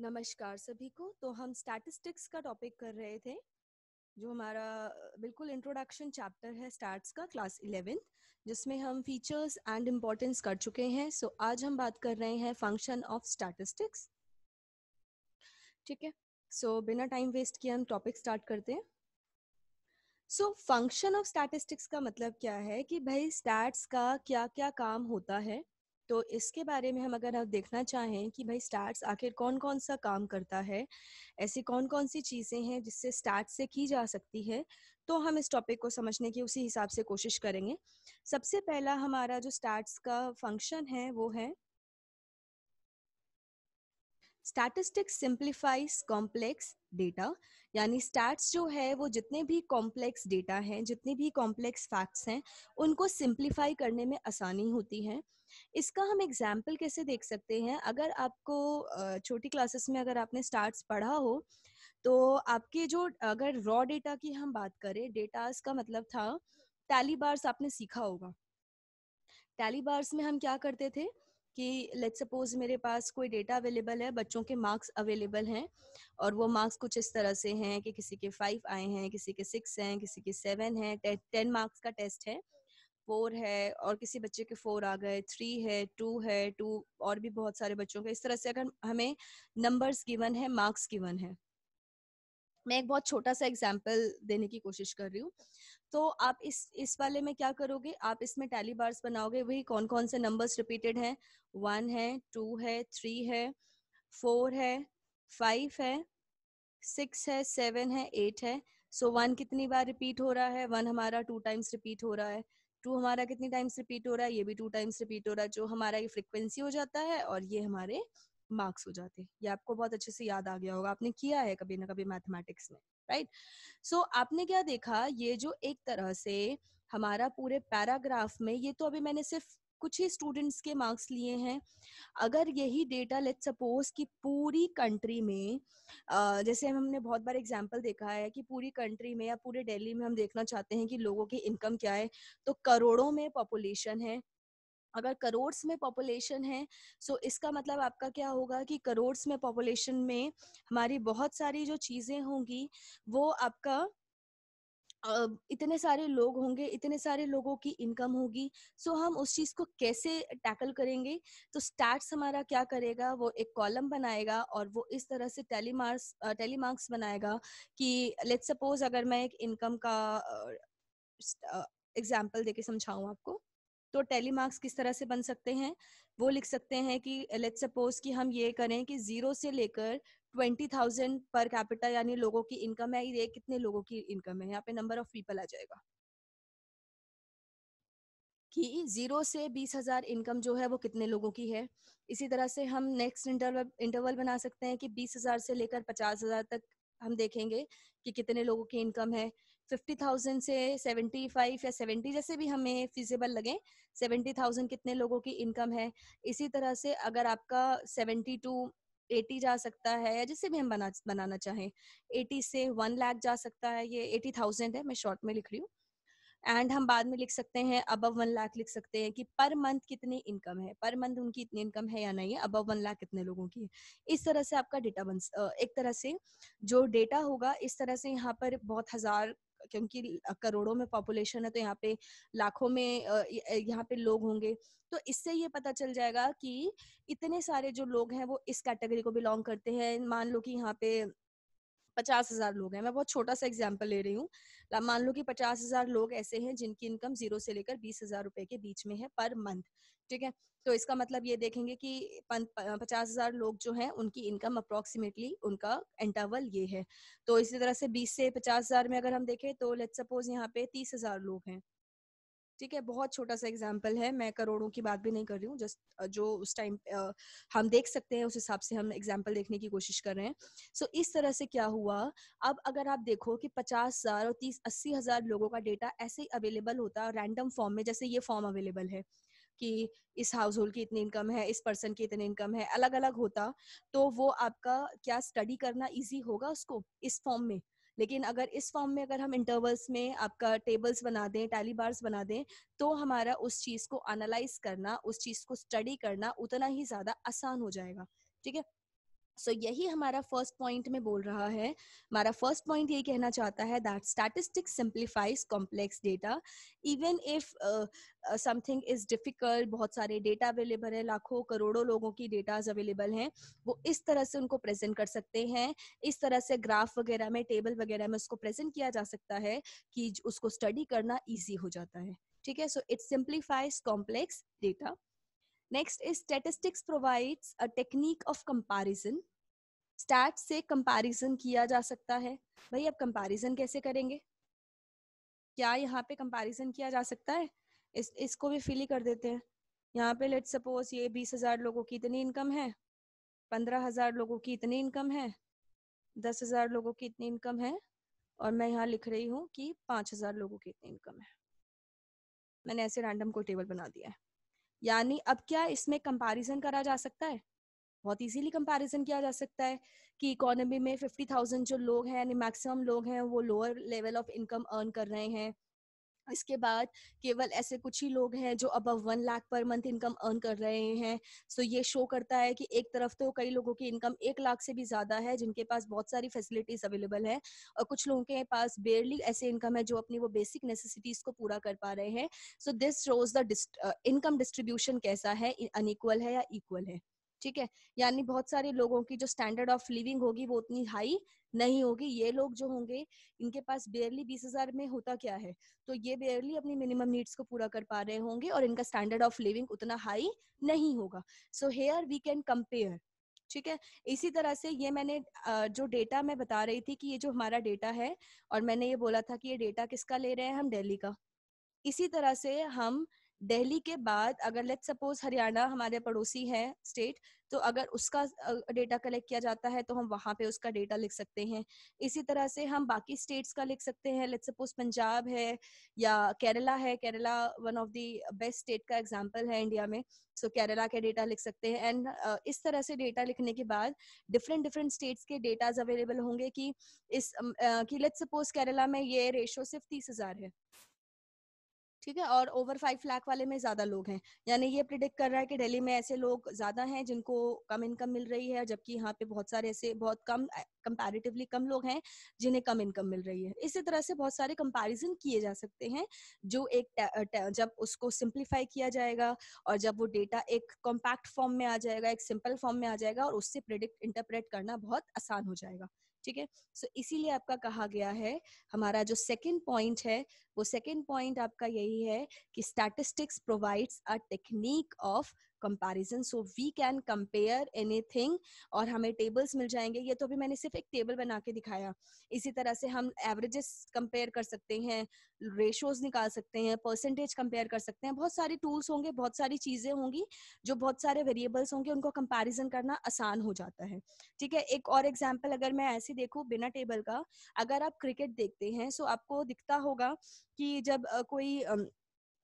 नमस्कार सभी को तो हम स्टैटिस्टिक्स का टॉपिक कर रहे थे जो हमारा बिल्कुल इंट्रोडक्शन चैप्टर है स्टैट्स का क्लास इलेवेंथ जिसमें हम फीचर्स एंड इम्पोर्टेंस कर चुके हैं सो so, आज हम बात कर रहे हैं फंक्शन ऑफ स्टैटिस्टिक्स ठीक है सो बिना टाइम वेस्ट किए हम टॉपिक स्टार्ट करते हैं सो फंक्शन ऑफ स्टैटिस्टिक्स का मतलब क्या है कि भाई स्टैट्स का क्या क्या काम होता है तो इसके बारे में हम अगर अब देखना चाहें कि भाई स्टार्ट आखिर कौन कौन सा काम करता है ऐसी कौन कौन सी चीज़ें हैं जिससे स्टार्ट से की जा सकती है तो हम इस टॉपिक को समझने की उसी हिसाब से कोशिश करेंगे सबसे पहला हमारा जो स्टार्ट्स का फंक्शन है वो है स्टैटिस्टिक्स सिंप्लीफाइज कॉम्प्लेक्स डेटा यानी स्टैट्स जो है वो जितने भी कॉम्प्लेक्स डेटा हैं जितने भी कॉम्प्लेक्स फैक्ट्स हैं उनको सिंप्लीफाई करने में आसानी होती है इसका हम एग्जाम्पल कैसे देख सकते हैं अगर आपको छोटी क्लासेस में अगर आपने स्टार्ट पढ़ा हो तो आपके जो अगर रॉ डेटा की हम बात करें डेटा का मतलब था टैली बार्स आपने सीखा होगा टैली बार्स में हम क्या करते थे कि लेट सपोज मेरे पास कोई डेटा अवेलेबल है बच्चों के मार्क्स अवेलेबल हैं और वो मार्क्स कुछ इस तरह से हैं कि किसी के फाइव आए हैं किसी के सिक्स हैं किसी के सेवन हैं टेन मार्क्स का टेस्ट है फोर है और किसी बच्चे के फोर आ गए थ्री है टू है टू और भी बहुत सारे बच्चों के इस तरह से अगर हमें नंबर्स गिवन है मार्क्स गिवन है मैं एक बहुत छोटा सा एग्जाम्पल देने की कोशिश कर रही हूँ तो आप इस इस वाले में क्या करोगे आप इसमें टैली बार्स बनाओगे वही कौन कौन से नंबर्स रिपीटेड हैं वन है टू है थ्री है फोर है फाइव है सिक्स है सेवन है एट है सो so, वन कितनी बार रिपीट हो रहा है वन हमारा टू टाइम्स रिपीट हो रहा है टू हमारा कितनी टाइम्स रिपीट हो रहा है ये भी टू टाइम्स रिपीट हो रहा है जो हमारा ये फ्रिक्वेंसी हो जाता है और ये हमारे मार्क्स हो जाते हैं ये आपको बहुत अच्छे से याद आ गया होगा आपने किया है कभी ना कभी मैथमेटिक्स में राइट right? सो so, आपने क्या देखा ये जो एक तरह से हमारा पूरे पैराग्राफ में ये तो अभी मैंने सिर्फ कुछ ही स्टूडेंट्स के मार्क्स लिए हैं अगर यही डेटा लेट सपोज कि पूरी कंट्री में जैसे हमने बहुत बार एग्जांपल देखा है कि पूरी कंट्री में या पूरे दिल्ली में हम देखना चाहते हैं कि लोगों की इनकम क्या है तो करोड़ों में पॉपुलेशन है अगर करोड़ में पॉपुलेशन है सो इसका मतलब आपका क्या होगा कि करोड़्स में पॉपुलेशन में हमारी बहुत सारी जो चीजें होंगी वो आपका इतने सारे लोग होंगे इतने सारे लोगों की इनकम होगी सो हम उस चीज को कैसे टैकल करेंगे तो स्टैट्स हमारा क्या करेगा वो एक कॉलम बनाएगा और वो इस तरह से टेलीमार्क्स टेलीमार्क्स बनाएगा कि लेट्स सपोज अगर मैं एक इनकम का एग्जाम्पल देके समझाऊं आपको तो टेली मार्क्स किस तरह से बन सकते हैं वो लिख सकते हैं कि लेट सपोज कि हम ये करें कि जीरो से लेकर ट्वेंटी थाउजेंड पर कैपिटल यानी लोगों की इनकम है ये कितने लोगों की इनकम है यहाँ पे नंबर ऑफ पीपल आ जाएगा कि जीरो से बीस हजार इनकम जो है वो कितने लोगों की है इसी तरह से हम नेक्स्ट इंटरवल इंटरवल बना सकते हैं कि बीस हजार से लेकर पचास हजार तक हम देखेंगे कि कितने लोगों की इनकम है फिफ्टी थाउजेंड से सेवेंटी फाइव या सेवेंटी जैसे भी हमें फिजिबल लगे सेवेंटी थाउजेंड कितने लोगों की इनकम है इसी तरह से अगर आपका सेवेंटी टू एटी जा सकता है या जिसे भी हम बना बनाना चाहें एटी से वन लाख जा सकता है ये एटी थाउजेंड है मैं शॉर्ट में लिख रही हूँ एंड हम बाद में लिख सकते हैं अबव वन लाख लिख सकते हैं कि पर मंथ कितनी इनकम है पर मंथ उनकी इतनी इनकम है या नहीं है अबव वन लाख कितने लोगों की है इस तरह से आपका डेटा बन एक तरह से जो डेटा होगा इस तरह से यहाँ पर बहुत हजार क्योंकि करोड़ों में पॉपुलेशन है तो यहाँ पे लाखों में यहाँ पे लोग होंगे तो इससे ये पता चल जाएगा कि इतने सारे जो लोग हैं वो इस कैटेगरी को बिलोंग करते हैं मान लो कि यहाँ पे पचास हजार लोग हैं मैं बहुत छोटा सा एग्जाम्पल ले रही हूँ मान लो कि पचास हजार लोग ऐसे हैं जिनकी इनकम जीरो से लेकर बीस हजार रुपए के बीच में है पर मंथ ठीक है तो इसका मतलब ये देखेंगे कि पचास हजार लोग जो हैं उनकी इनकम अप्रोक्सीमेटली उनका इंटरवल ये है तो इसी तरह से बीस से पचास हजार में अगर हम देखें तो लेट सपोज यहाँ पे तीस हजार लोग हैं ठीक है बहुत छोटा सा एग्जाम्पल है मैं करोड़ों की बात भी नहीं कर रही हूँ जस्ट जो उस टाइम हम देख सकते हैं उस हिसाब से हम एग्जाम्पल देखने की कोशिश कर रहे हैं सो so, इस तरह से क्या हुआ अब अगर आप देखो कि पचास हजार और तीस अस्सी हजार लोगों का डेटा ऐसे ही अवेलेबल होता है रैंडम फॉर्म में जैसे ये फॉर्म अवेलेबल है कि इस हाउस होल्ड की इतनी इनकम है इस पर्सन की इतनी इनकम है अलग अलग होता तो वो आपका क्या स्टडी करना इजी होगा उसको इस फॉर्म में लेकिन अगर इस फॉर्म में अगर हम इंटरवल्स में आपका टेबल्स बना दें टैली बार्स बना दें तो हमारा उस चीज़ को एनालाइज करना उस चीज़ को स्टडी करना उतना ही ज़्यादा आसान हो जाएगा ठीक है सो so, यही हमारा फर्स्ट पॉइंट में बोल रहा है हमारा फर्स्ट पॉइंट ये कहना चाहता है that statistics simplifies complex data even if something is difficult बहुत सारे डेटा अवेलेबल है लाखों करोड़ों लोगों की डेटाज अवेलेबल हैं वो इस तरह से उनको प्रेजेंट कर सकते हैं इस तरह से ग्राफ वगैरह में टेबल वगैरह में उसको प्रेजेंट किया जा सकता है कि उसको स्टडी करना ईजी हो जाता है ठीक है so it simplifies complex data next is statistics provides a technique of comparison stat से कंपैरिजन किया जा सकता है भाई अब कंपैरिजन कैसे करेंगे क्या यहाँ पे कंपैरिजन किया जा सकता है इस इसको भी फिल ही कर देते हैं यहाँ पे लेट सपोज ये बीस हजार लोगों की इतनी इनकम है पंद्रह हजार लोगों की इतनी इनकम है दस हजार लोगों की इतनी इनकम है और मैं यहाँ लिख रही हूँ कि पाँच हजार लोगों की इतनी इनकम है मैंने ऐसे रैंडम कोई टेबल बना दिया है यानी अब क्या इसमें कंपैरिजन करा जा सकता है बहुत इजीली कंपैरिजन किया जा सकता है कि इकोनॉमी में फिफ्टी थाउजेंड जो लोग हैं यानी मैक्सिमम लोग हैं वो lower level of income earn कर रहे हैं इसके बाद केवल ऐसे कुछ ही लोग हैं जो above one lakh per month income earn कर रहे हैं सो so ये शो करता है कि एक तरफ तो कई लोगों की इनकम एक लाख से भी ज्यादा है जिनके पास बहुत सारी फैसिलिटीज अवेलेबल है और कुछ लोगों के पास बेयरली ऐसे इनकम है जो अपनी वो बेसिक नेसेसिटीज को पूरा कर पा रहे हैं so this shows the income distribution कैसा है अनइक्वल है या इक्वल है ठीक है यानी बहुत सारे लोगों की जो स्टैंडर्ड ऑफ लिविंग होगी वो उतनी हाई नहीं होगी ये लोग जो होंगे इनके पास बेयरली बीस हजार में होता क्या है तो ये बेयरली अपनी मिनिमम नीड्स को पूरा कर पा रहे होंगे और इनका स्टैंडर्ड ऑफ लिविंग उतना हाई नहीं होगा so here we can compare ठीक है इसी तरह से ये मैंने जो डेटा मैं बता रही थी कि ये जो हमारा डेटा है और मैंने ये बोला था कि ये डेटा किसका ले रहे हैं हम दिल्ली का इसी तरह से हम दिल्ली के बाद अगर लेट सपोज हरियाणा हमारे पड़ोसी है स्टेट तो अगर उसका डेटा कलेक्ट किया जाता है तो हम वहाँ पे उसका डेटा लिख सकते हैं इसी तरह से हम बाकी स्टेट्स का लिख सकते हैं लेट सपोज पंजाब है या केरला है Kerala one of the best state का एग्जाम्पल है इंडिया में सो so, केरला के डेटा लिख सकते हैं एंड इस तरह से डेटा लिखने के बाद डिफरेंट डिफरेंट स्टेट्स के डेटाज अवेलेबल होंगे कि इस uh, कि लेट सपोज केरला में ये रेशो सिर्फ तीस हजार है ठीक है और ओवर फाइव लाख वाले में ज्यादा लोग हैं यानी ये प्रिडिक्ट कर रहा है कि दिल्ली में ऐसे लोग ज्यादा हैं जिनको कम इनकम मिल रही है जबकि यहाँ पे बहुत सारे ऐसे बहुत कम कंपैरेटिवली कम लोग हैं जिन्हें कम इनकम मिल रही है इसी तरह से बहुत सारे कंपैरिजन किए जा सकते हैं जो एक जब उसको सिंप्लीफाई किया जाएगा और जब वो डेटा एक कॉम्पैक्ट फॉर्म में आ जाएगा एक सिंपल फॉर्म में आ जाएगा और उससे प्रिडिक्ट इंटरप्रेट करना बहुत आसान हो जाएगा ठीक है सो इसीलिए आपका कहा गया है हमारा जो सेकेंड पॉइंट है वो सेकेंड पॉइंट आपका यही है कि statistics provides a technique of comparison so we can compare anything और हमें टेबल्स मिल जाएंगे ये तो अभी मैंने सिर्फ एक टेबल बना के दिखाया इसी तरह से हम एवरेजेस कंपेयर कर सकते हैं रेशोज निकाल सकते हैं परसेंटेज कंपेयर कर सकते हैं बहुत सारे टूल्स होंगे बहुत सारी चीजें होंगी जो बहुत सारे वेरिएबल्स होंगे उनको कंपेरिजन करना आसान हो जाता है ठीक है एक और एग्जाम्पल अगर मैं ऐसे देखूँ बिना टेबल का अगर आप क्रिकेट देखते हैं सो आपको दिखता होगा कि जब कोई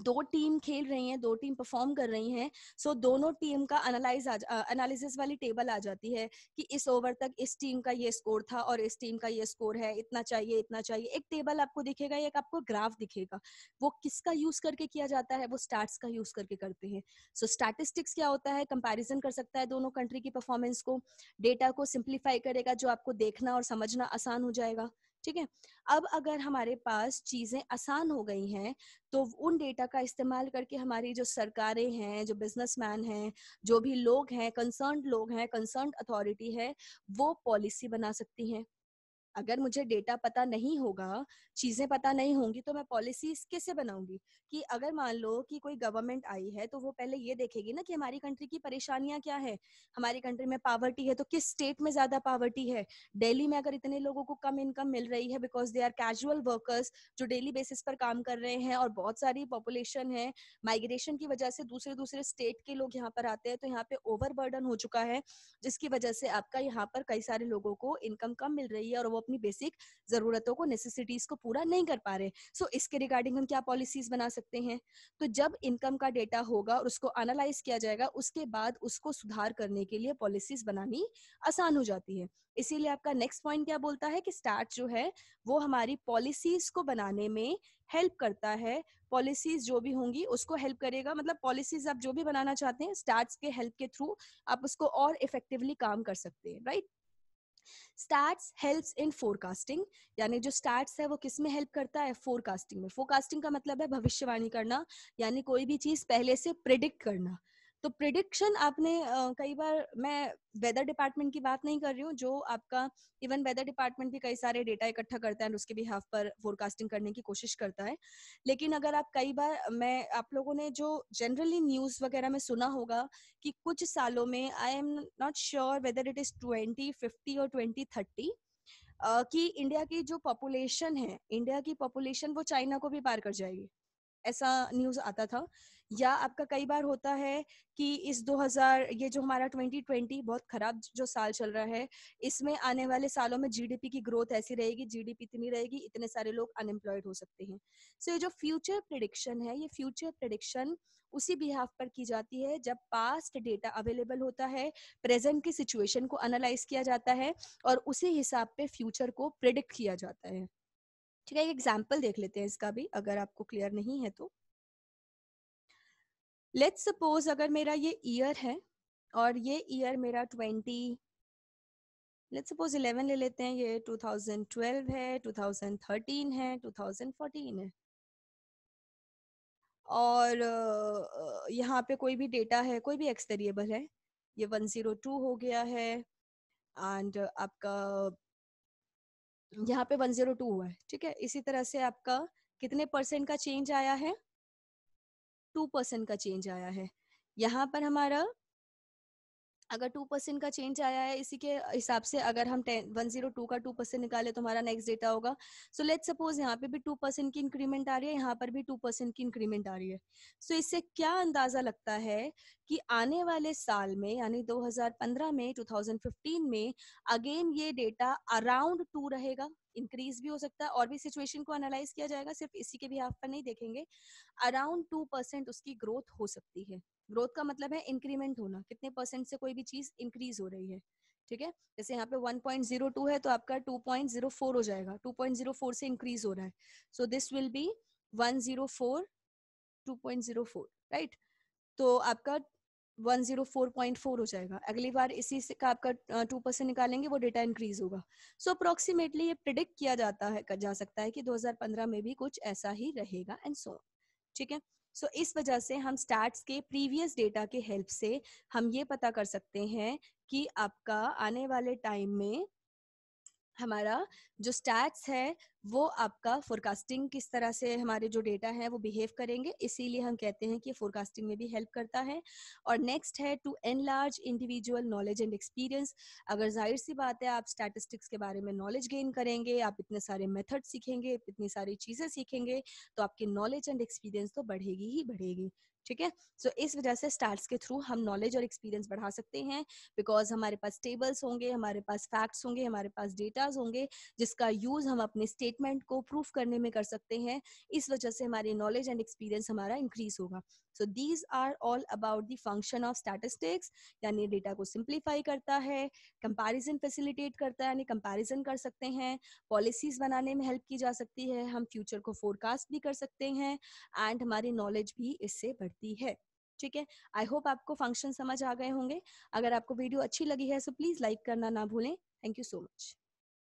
दो टीम खेल रही हैं दो टीम परफॉर्म कर रही हैं सो so दोनों टीम का एनालाइज एनालिसिस वाली टेबल आ जाती है कि इस ओवर तक इस टीम का ये स्कोर था और इस टीम का ये स्कोर है इतना चाहिए इतना चाहिए एक टेबल आपको दिखेगा एक आपको ग्राफ दिखेगा वो किसका यूज करके किया जाता है वो स्टार्ट का यूज करके करते हैं सो so, स्टैटिस्टिक्स क्या होता है कंपेरिजन कर सकता है दोनों कंट्री की परफॉर्मेंस को डेटा को सिंप्लीफाई करेगा जो आपको देखना और समझना आसान हो जाएगा ठीक है अब अगर हमारे पास चीज़ें आसान हो गई हैं तो उन डेटा का इस्तेमाल करके हमारी जो सरकारें हैं जो बिजनेसमैन हैं जो भी लोग हैं कंसर्न लोग हैं कंसर्न अथॉरिटी है वो पॉलिसी बना सकती हैं अगर मुझे डेटा पता नहीं होगा चीजें पता नहीं होंगी तो मैं पॉलिसी कैसे बनाऊंगी कि अगर मान लो कि कोई गवर्नमेंट आई है तो वो पहले ये देखेगी ना कि हमारी कंट्री की परेशानियां क्या है हमारी कंट्री में पावर्टी है तो किस स्टेट में ज्यादा पावर्टी है डेली में अगर इतने लोगों को कम इनकम मिल रही है because they are casual workers जो डेली बेसिस पर काम कर रहे हैं और बहुत सारी पॉपुलेशन है माइग्रेशन की वजह से दूसरे दूसरे स्टेट के लोग यहाँ पर आते हैं तो यहाँ पे ओवरबर्डन हो चुका है जिसकी वजह से आपका यहाँ पर कई सारे लोगों को इनकम कम मिल रही है और वो अपनी बेसिक जरूरतों को नेसेसिटीज को पूरा नहीं कर पा रहे सो so, इसके रिगार्डिंग हम क्या पॉलिसीज बना सकते हैं तो जब इनकम का डेटा होगा और उसको एनालाइज किया जाएगा उसके बाद उसको सुधार करने के लिए पॉलिसीज बनानी आसान हो जाती है इसीलिए आपका नेक्स्ट पॉइंट क्या बोलता है कि स्टार्ट जो है वो हमारी पॉलिसीज को बनाने में हेल्प करता है पॉलिसीज जो भी होंगी उसको हेल्प करेगा मतलब पॉलिसीज आप जो भी बनाना चाहते हैं स्टार्ट के हेल्प के थ्रू आप उसको और इफेक्टिवली काम कर सकते हैं right right? Stats helps in forecasting यानी जो स्टैट्स है वो किस में हेल्प करता है फोरकास्टिंग में फोरकास्टिंग का मतलब है भविष्यवाणी करना यानी कोई भी चीज पहले से प्रिडिक्ट करना तो प्रिडिक्शन आपने कई बार मैं वेदर डिपार्टमेंट की बात नहीं कर रही हूँ जो आपका इवन वेदर डिपार्टमेंट भी कई सारे डेटा इकट्ठा करता है और उसके बिहाफ पर फोरकास्टिंग करने की कोशिश करता है लेकिन अगर आप कई बार मैं आप लोगों ने जो जनरली न्यूज वगैरह में सुना होगा कि कुछ सालों में I am not sure whether it is twenty fifty और ट्वेंटी थर्टी कि इंडिया की जो पॉपुलेशन है इंडिया की पॉपुलेशन वो चाइना को भी पार कर जाएगी ऐसा न्यूज आता था या आपका कई बार होता है कि इस 2000 ये जो हमारा 2020 बहुत खराब जो साल चल रहा है इसमें आने वाले सालों में जीडीपी की ग्रोथ ऐसी रहेगी जीडीपी इतनी रहेगी इतने सारे लोग अनएम्प्लॉयड हो सकते हैं सो so, ये जो फ्यूचर प्रडिक्शन है ये फ्यूचर प्रडिक्शन उसी बिहाफ पर की जाती है जब पास्ट डेटा अवेलेबल होता है प्रेजेंट की सिचुएशन को एनालाइज किया जाता है और उसी हिसाब पे फ्यूचर को प्रिडिक्ट किया जाता है ठीक है एक एग्जाम्पल देख लेते हैं इसका भी अगर आपको क्लियर नहीं है तो लेट्स सपोज अगर मेरा ये ईयर है और ये ईयर मेरा ट्वेंटी लेट्स सपोज इलेवन ले लेते हैं ये टू थाउजेंड ट्वेल्व है टू थाउजेंड थर्टीन है टू थाउजेंड फोर्टीन है और यहाँ पे कोई भी डेटा है कोई भी एक्स वेरिएबल है ये वन ज़ीरो टू हो गया है एंड आपका यहाँ पे वन टू हुआ है ठीक है इसी तरह से आपका कितने परसेंट का चेंज आया है टू परसेंट का चेंज आया है यहाँ पर हमारा अगर टू परसेंट का चेंज आया है इसी के हिसाब से अगर हम टेन वन जीरो टू का टू परसेंट निकाले तो हमारा नेक्स्ट डेटा होगा सो लेट सपोज यहाँ पे भी टू परसेंट की इंक्रीमेंट आ रही है यहाँ पर भी टू परसेंट की इंक्रीमेंट आ रही है सो so, इससे क्या अंदाजा लगता है कि आने वाले साल में यानी 2015 में 2015 में अगेन ये डेटा अराउंड टू रहेगा इंक्रीज भी हो सकता है और भी सिचुएशन को एनालाइज किया जाएगा सिर्फ इसी के भी हाफ पर नहीं देखेंगे अराउंड टू परसेंट उसकी ग्रोथ हो सकती है ग्रोथ का मतलब है इंक्रीमेंट होना कितने परसेंट से कोई भी चीज इंक्रीज हो रही है ठीक है जैसे यहाँ पे 1.02 है तो आपका 2.04 हो जाएगा 2.04 से इंक्रीज हो रहा है so this will be 104 2.04 right तो आपका 104.4 हो जाएगा अगली बार इसी से का आपका टू परसेंट निकालेंगे वो डेटा इंक्रीज होगा सो so, अप्रोक्सीमेटली ये प्रिडिक्ट किया जाता है कर जा सकता है कि 2015 में भी कुछ ऐसा ही रहेगा एंड सो ठीक है सो इस वजह से हम स्टार्ट के प्रीवियस डेटा के हेल्प से हम ये पता कर सकते हैं कि आपका आने वाले टाइम में हमारा जो स्टैट्स है वो आपका फोरकास्टिंग किस तरह से हमारे जो डेटा है वो बिहेव करेंगे इसीलिए हम कहते हैं कि फोरकास्टिंग में भी हेल्प करता है और नेक्स्ट है to an large individual knowledge and experience अगर जाहिर सी बात है आप स्टैटिस्टिक्स के बारे में नॉलेज गेन करेंगे आप इतने सारे मेथड सीखेंगे इतनी सारी चीज़ें सीखेंगे तो आपकी नॉलेज एंड एक्सपीरियंस तो बढ़ेगी ही बढ़ेगी ठीक है सो इस वजह से स्टार्स के थ्रू हम नॉलेज और एक्सपीरियंस बढ़ा सकते हैं बिकॉज हमारे पास टेबल्स होंगे हमारे पास फैक्ट्स होंगे हमारे पास डेटाज होंगे जिसका यूज हम अपने स्टेटमेंट को प्रूफ करने में कर सकते हैं इस वजह से हमारी नॉलेज एंड एक्सपीरियंस हमारा इंक्रीज होगा so these are all about the function of statistics यानी डेटा को सिंप्लीफाई करता है कंपैरिजन फैसिलिटेट करता है यानी कंपैरिजन कर सकते हैं पॉलिसीज बनाने में हेल्प की जा सकती है हम फ्यूचर को फोरकास्ट भी कर सकते हैं एंड हमारी नॉलेज भी इससे बढ़ती है ठीक है आई होप आपको फंक्शन समझ आ गए होंगे अगर आपको वीडियो अच्छी लगी है सो प्लीज लाइक करना ना भूलें थैंक यू सो मच